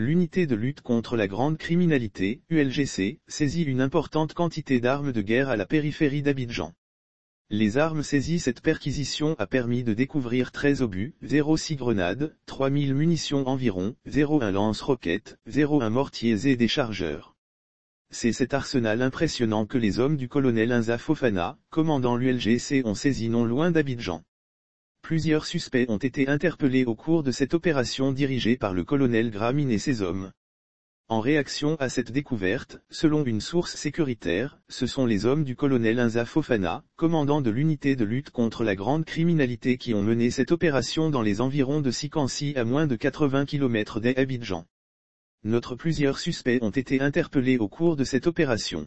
l'unité de lutte contre la grande criminalité, ULGC, saisit une importante quantité d'armes de guerre à la périphérie d'Abidjan. Les armes saisies cette perquisition a permis de découvrir 13 obus, 0,6 grenades, 3000 munitions environ, 0,1 lance-roquettes, 0,1 mortiers et des chargeurs. C'est cet arsenal impressionnant que les hommes du colonel Inza Fofana, commandant l'ULGC ont saisi non loin d'Abidjan. Plusieurs suspects ont été interpellés au cours de cette opération dirigée par le colonel Gramin et ses hommes. En réaction à cette découverte, selon une source sécuritaire, ce sont les hommes du colonel Inza Fofana, commandant de l'unité de lutte contre la grande criminalité qui ont mené cette opération dans les environs de Sikansi à moins de 80 km d'Abidjan. Notre plusieurs suspects ont été interpellés au cours de cette opération.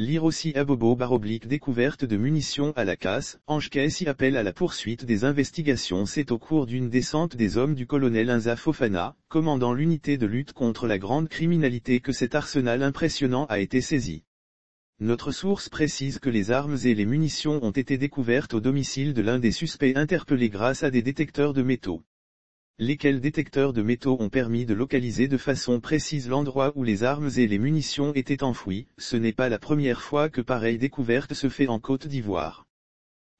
Lire aussi Abobo baroblique découverte de munitions à la casse, ange y appelle à la poursuite des investigations c'est au cours d'une descente des hommes du colonel Inza Fofana, commandant l'unité de lutte contre la grande criminalité que cet arsenal impressionnant a été saisi. Notre source précise que les armes et les munitions ont été découvertes au domicile de l'un des suspects interpellés grâce à des détecteurs de métaux lesquels détecteurs de métaux ont permis de localiser de façon précise l'endroit où les armes et les munitions étaient enfouies, ce n'est pas la première fois que pareille découverte se fait en Côte d'Ivoire.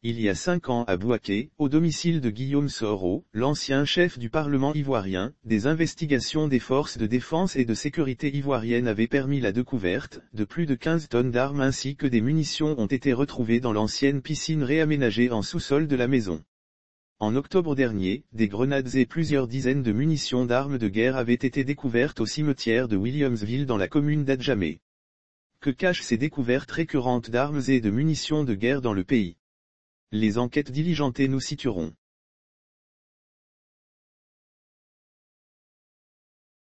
Il y a cinq ans à Bouaké, au domicile de Guillaume Soro, l'ancien chef du Parlement ivoirien, des investigations des forces de défense et de sécurité ivoiriennes avaient permis la découverte de plus de 15 tonnes d'armes ainsi que des munitions ont été retrouvées dans l'ancienne piscine réaménagée en sous-sol de la maison. En octobre dernier, des grenades et plusieurs dizaines de munitions d'armes de guerre avaient été découvertes au cimetière de Williamsville dans la commune d'Adjamé. Que cachent ces découvertes récurrentes d'armes et de munitions de guerre dans le pays Les enquêtes diligentées nous situeront.